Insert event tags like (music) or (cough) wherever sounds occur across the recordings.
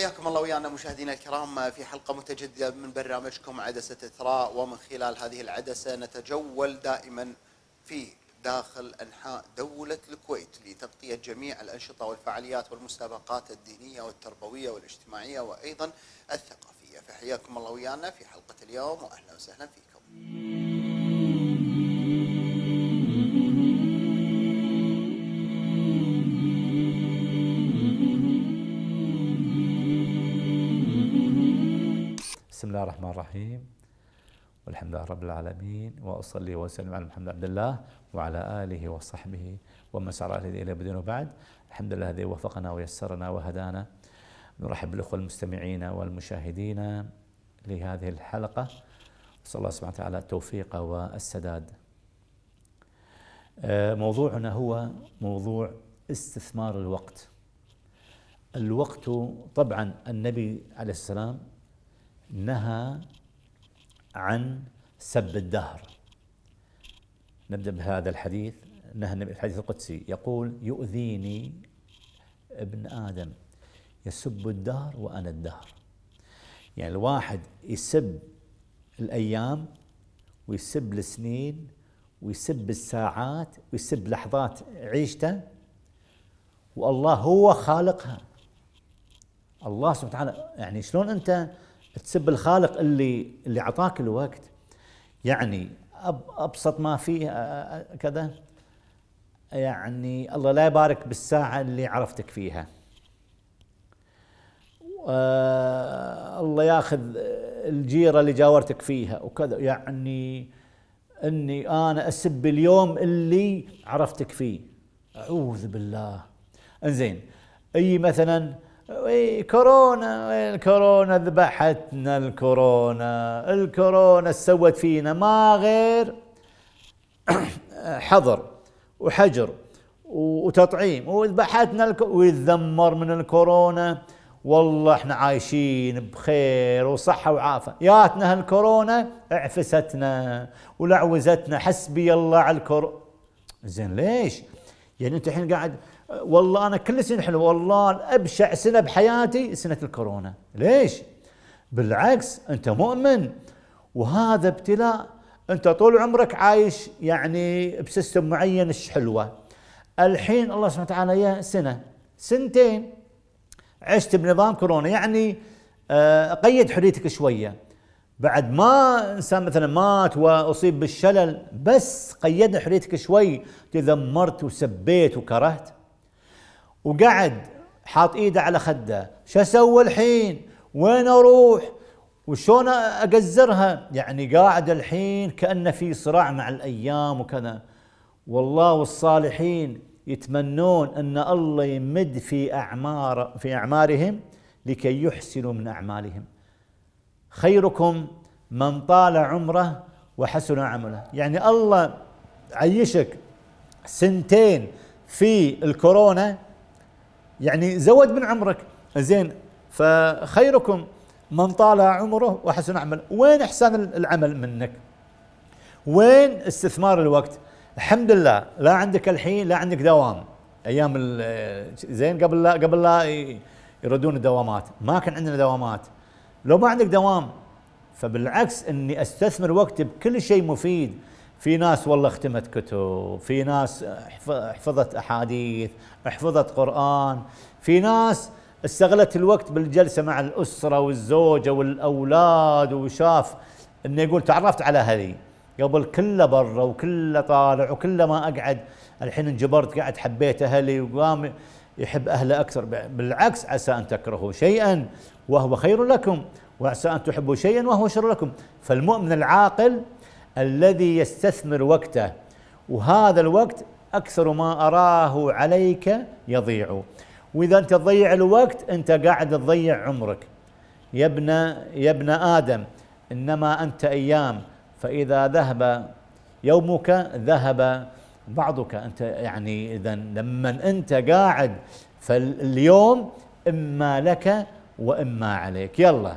حياكم الله ويانا مشاهدينا الكرام في حلقة متجددة من برنامجكم عدسة إثراء ومن خلال هذه العدسة نتجول دائما في داخل أنحاء دولة الكويت لتغطية جميع الأنشطة والفعاليات والمسابقات الدينية والتربوية والاجتماعية وأيضا الثقافية فحياكم الله ويانا في حلقة اليوم وأهلا وسهلا فيكم بسم الله الرحمن الرحيم والحمد لله رب العالمين واصلي واسلم على محمد عبد الله وعلى اله وصحبه ومن سار عليه الى بدون وبعد الحمد لله الذي وفقنا ويسرنا وهدانا نرحب بالاخوه المستمعين والمشاهدين لهذه الحلقه صلى الله سبحانه وتعالى التوفيق والسداد موضوعنا هو موضوع استثمار الوقت الوقت طبعا النبي عليه السلام نهى عن سب الدهر نبدأ بهذا الحديث نهى النبي الحديث القدسي يقول يؤذيني ابن آدم يسب الدهر وأنا الدهر يعني الواحد يسب الأيام ويسب السنين ويسب الساعات ويسب لحظات عيشته والله هو خالقها الله سبحانه يعني شلون أنت تسب الخالق اللي اللي اعطاك الوقت يعني ابسط ما فيه كذا يعني الله لا يبارك بالساعه اللي عرفتك فيها الله ياخذ الجيره اللي جاورتك فيها وكذا يعني اني انا اسب اليوم اللي عرفتك فيه اعوذ بالله انزين اي مثلا كورونا الكورونا ذبحتنا الكورونا الكورونا سوت فينا ما غير (clears throat) حظر وحجر وتطعيم وذبحتنا ويتذمر من الكورونا والله احنا عايشين بخير وصحة وعافة ياتنا هالكورونا اعفستنا ولعوزتنا حسبي الله على الكورونا زين ليش يعني انت الحين قاعد والله انا كل سنه حلوه والله ابشع سنه بحياتي سنه الكورونا ليش بالعكس انت مؤمن وهذا ابتلاء انت طول عمرك عايش يعني بسيستم معين ايش حلوه الحين الله سبحانه وتعالى يا سنه سنتين عشت بنظام كورونا يعني آه، قيد حريتك شويه بعد ما انسان مثلا مات واصيب بالشلل بس قيدنا حريتك شوي تذمرت وسبيت وكرهت وقعد حاط ايده على خده شو اسوي الحين وين اروح وشون اقزرها يعني قاعد الحين كانه في صراع مع الايام وكذا والله والصالحين يتمنون ان الله يمد في اعمار في اعمارهم لكي يحسنوا من اعمالهم خيركم من طال عمره وحسن عمله يعني الله عيشك سنتين في الكورونا يعني زود من عمرك زين فخيركم من طال عمره وحسن عمل وين احسان العمل منك وين استثمار الوقت الحمد لله لا عندك الحين لا عندك دوام ايام زين قبل لا قبل لا يردون الدوامات ما كان عندنا دوامات لو ما عندك دوام فبالعكس اني استثمر وقتي بكل شيء مفيد في ناس والله اختمت كتب في ناس حفظت أحاديث حفظت قرآن في ناس استغلت الوقت بالجلسة مع الأسرة والزوجة والأولاد وشاف انه يقول تعرفت على هذه قبل كله برا وكله طالع وكله ما اقعد الحين انجبرت قاعد حبيت اهلي وقام يحب اهله اكثر بالعكس عسى ان تكرهوا شيئا وهو خير لكم وعسى ان تحبوا شيئا وهو شر لكم فالمؤمن العاقل الذي يستثمر وقته وهذا الوقت أكثر ما أراه عليك يضيع وإذا أنت تضيع الوقت أنت قاعد تضيع عمرك يا ابن يا ابن آدم إنما أنت أيام فإذا ذهب يومك ذهب بعضك أنت يعني إذا لما أنت قاعد فاليوم إما لك وإما عليك يلا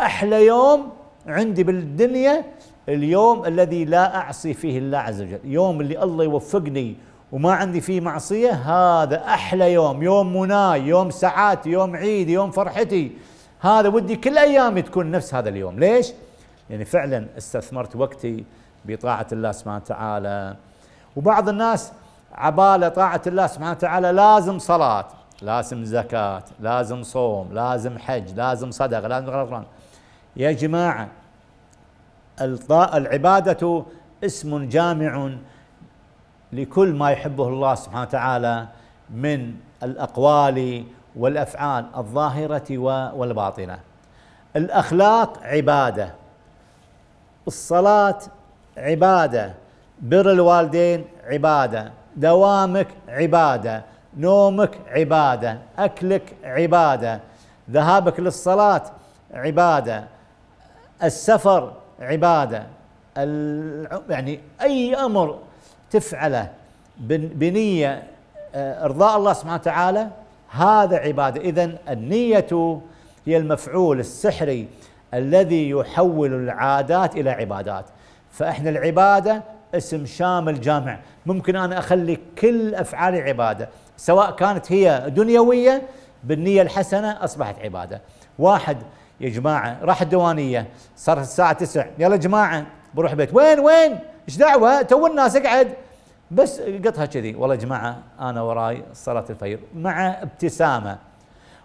أحلى يوم عندي بالدنيا اليوم الذي لا أعصي فيه الله عز وجل يوم اللي الله يوفقني وما عندي فيه معصية هذا أحلى يوم يوم مناي يوم سعادتي يوم عيدي يوم فرحتي هذا ودي كل أيامي تكون نفس هذا اليوم ليش؟ يعني فعلا استثمرت وقتي بطاعة الله سبحانه وتعالى وبعض الناس عبالة طاعة الله سبحانه وتعالى لازم صلاة لازم زكاة لازم صوم لازم حج لازم صدقة لازم غرقان يا جماعة العبادة اسم جامع لكل ما يحبه الله سبحانه وتعالى من الأقوال والأفعال الظاهرة والباطنة الأخلاق عبادة الصلاة عبادة بر الوالدين عبادة دوامك عبادة نومك عبادة أكلك عبادة ذهابك للصلاة عبادة السفر عباده يعني اي امر تفعله بنيه آه، ارضاء الله سبحانه وتعالى هذا عباده اذا النيه هي المفعول السحري الذي يحول العادات الى عبادات فاحنا العباده اسم شامل جامع ممكن انا اخلي كل افعالي عباده سواء كانت هي دنيويه بالنيه الحسنه اصبحت عباده واحد يا جماعه راح الديوانيه صارت الساعه 9 يلا جماعه بروح بيت وين وين ايش دعوه تو الناس اقعد بس قطها كذي والله يا جماعه انا وراي صلاه الفجر مع ابتسامه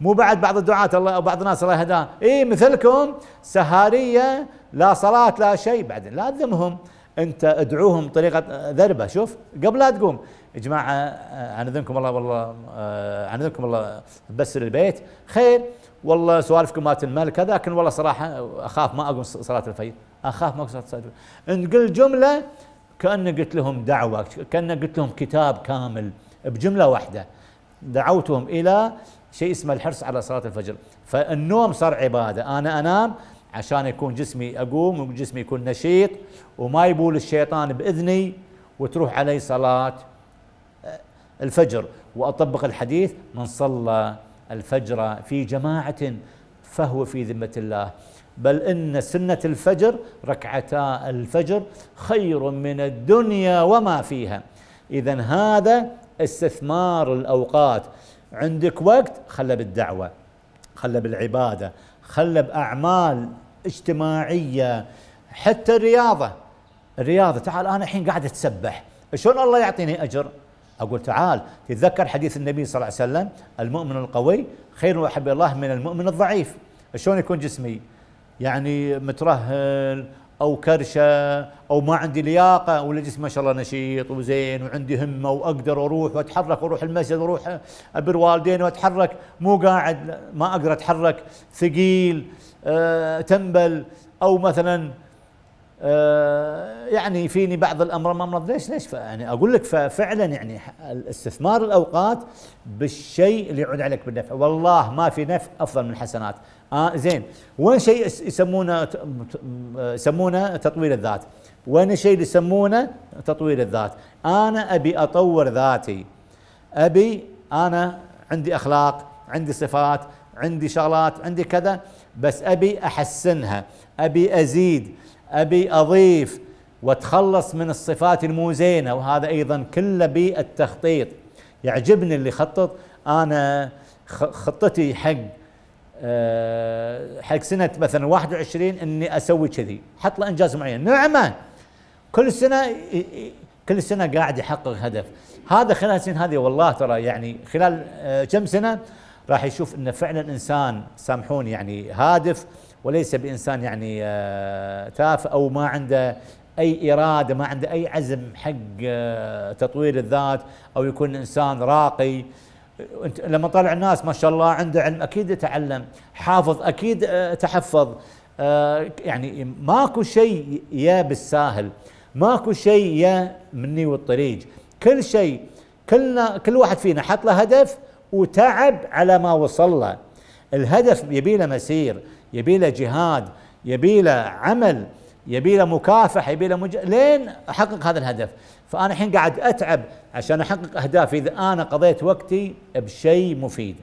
مو بعد بعض الدعاة الله او بعض الناس الله يهداه اي مثلكم سهاريه لا صلاه لا شيء بعدين لا تذمهم انت ادعوهم طريقه ذربه شوف قبل لا تقوم يا جماعه عن آه، اذنكم الله والله عن آه، اذنكم الله بس للبيت خير والله سوالفكم مالت الملك كذا لكن والله صراحه اخاف ما اقوم صلاه الفجر اخاف ما اقوم صلاه الفجر ان قل جمله كان قلت لهم دعوه كان قلت لهم كتاب كامل بجمله واحده دعوتهم الى شيء اسمه الحرص على صلاه الفجر فالنوم صار عباده انا انام عشان يكون جسمي اقوم وجسمي يكون نشيط وما يبول الشيطان باذني وتروح علي صلاه آه، الفجر واطبق الحديث من صلى الفجر في جماعة فهو في ذمة الله بل إن سنة الفجر ركعتا الفجر خير من الدنيا وما فيها إذا هذا استثمار الأوقات عندك وقت خله بالدعوة خله بالعبادة خله بأعمال اجتماعية حتى الرياضة الرياضة تعال أنا الحين قاعد أتسبح شلون الله يعطيني أجر أقول تعال تتذكر حديث النبي صلى الله عليه وسلم المؤمن القوي خير وأحب الله من المؤمن الضعيف شلون يكون جسمي يعني مترهل او كرشه او ما عندي لياقه ولا جسمي ما شاء الله نشيط وزين وعندي همه واقدر اروح واتحرك واروح المسجد واروح ابر والدين واتحرك مو قاعد ما اقدر اتحرك ثقيل آه تنبل او مثلا آه، يعني فيني بعض الامر مرض ليش ليش يعني اقول لك ففعلا يعني الاستثمار الاوقات بالشيء اللي يعود عليك بالنفع والله ما في نفع افضل من الحسنات آه زين وين شيء يسمونه يسمونه تطوير الذات وين الشيء اللي يسمونه تطوير الذات انا ابي اطور ذاتي ابي انا عندي اخلاق عندي صفات عندي شغلات عندي كذا بس ابي احسنها ابي ازيد أبي أضيف وتخلص من الصفات المو زينة وهذا أيضا كله بالتخطيط يعجبني اللي خطط أنا خطتي حق آه، حق سنة مثلا 21 اني اسوي كذي، حط له انجاز معين، نعمة كل سنة كل سنة قاعد يحقق هدف، هذا خلال السنين هذه والله ترى يعني خلال آه، كم سنة راح يشوف انه فعلا انسان سامحوني يعني هادف وليس بإنسان يعني آه، تافه أو ما عنده أي إرادة ما عنده أي عزم حق آه، تطوير الذات أو يكون إنسان راقي لما طلع الناس ما شاء الله عنده علم اكيد يتعلم حافظ اكيد آه، تحفظ يعني ماكو شيء يا بالساهل ماكو شيء يا مني والطريق كل شيء كلنا كل واحد فينا حط له هدف وتعب على ما وصل له الهدف يبي له مسير يبيله جهاد يبيله عمل يبيله يبي يبيله مج... لين احقق هذا الهدف فانا الحين قاعد اتعب عشان احقق اهدافي اذا انا قضيت وقتي بشيء مفيد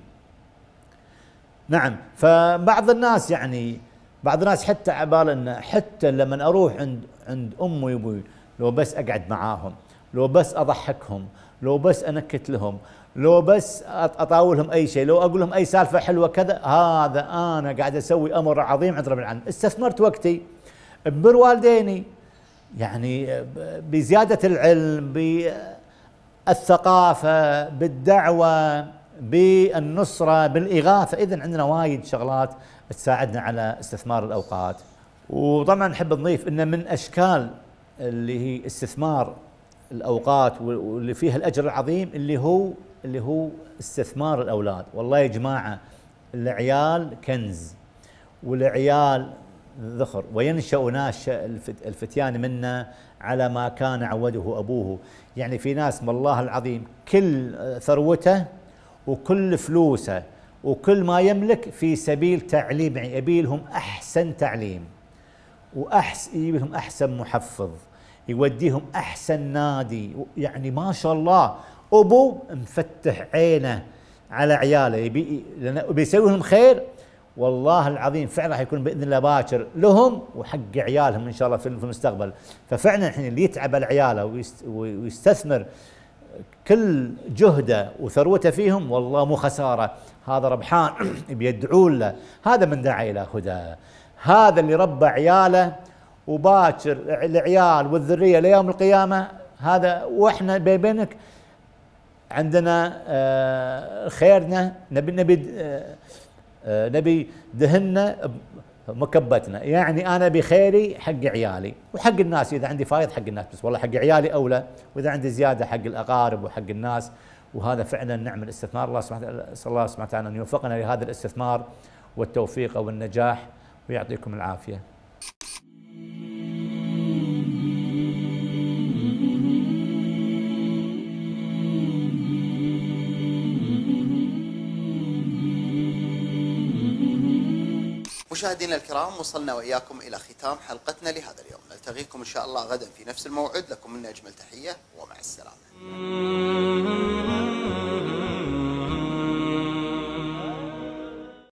نعم فبعض الناس يعني بعض الناس حتى عبال انه حتى لما اروح عند عند امي وابوي لو بس اقعد معاهم لو بس اضحكهم لو بس انكت لهم لو بس اطاولهم اي شيء لو اقول لهم اي سالفه حلوه كذا هذا انا قاعد اسوي امر عظيم عند رب العالمين استثمرت وقتي ببر والديني يعني بزياده العلم بالثقافه بالدعوه بالنصره بالاغاثه اذا عندنا وايد شغلات تساعدنا على استثمار الاوقات وطبعا نحب نضيف ان من اشكال اللي هي استثمار الاوقات واللي فيها الاجر العظيم اللي هو اللي هو استثمار الاولاد والله يا جماعه العيال كنز والعيال ذخر وينشأ ناس الفتيان منا على ما كان عوده أبوه يعني في ناس والله العظيم كل ثروته وكل فلوسه وكل ما يملك في سبيل تعليم يعني يبي لهم أحسن تعليم واحس يجيب لهم أحسن محفظ يوديهم أحسن نادي يعني ما شاء الله ابو مفتح عينه على عياله يبي بيسوي لهم خير والله العظيم فعلا راح يكون باذن الله باكر لهم وحق عيالهم ان شاء الله في المستقبل ففعلا الحين اللي يتعب على عياله ويستثمر كل جهده وثروته فيهم والله مو خساره هذا ربحان (clears throat) بيدعو له هذا من دعا الى هدى هذا اللي ربى عياله وباكر العيال والذريه ليوم القيامه هذا واحنا بينك عندنا آه، خيرنا نبي نبي آه، آه، نبي دهنا مكبتنا يعني انا بخيري حق عيالي وحق الناس اذا عندي فايض حق الناس بس والله حق عيالي اولى واذا عندي زياده حق الاقارب وحق الناس وهذا فعلا نعم الاستثمار الله سبحانه الله سبحانه وتعالى ان يوفقنا لهذا الاستثمار والتوفيق والنجاح ويعطيكم العافيه مشاهدينا الكرام وصلنا وإياكم إلى ختام حلقتنا لهذا اليوم نلتقيكم إن شاء الله غدا في نفس الموعد لكم منا أجمل تحية ومع السلامة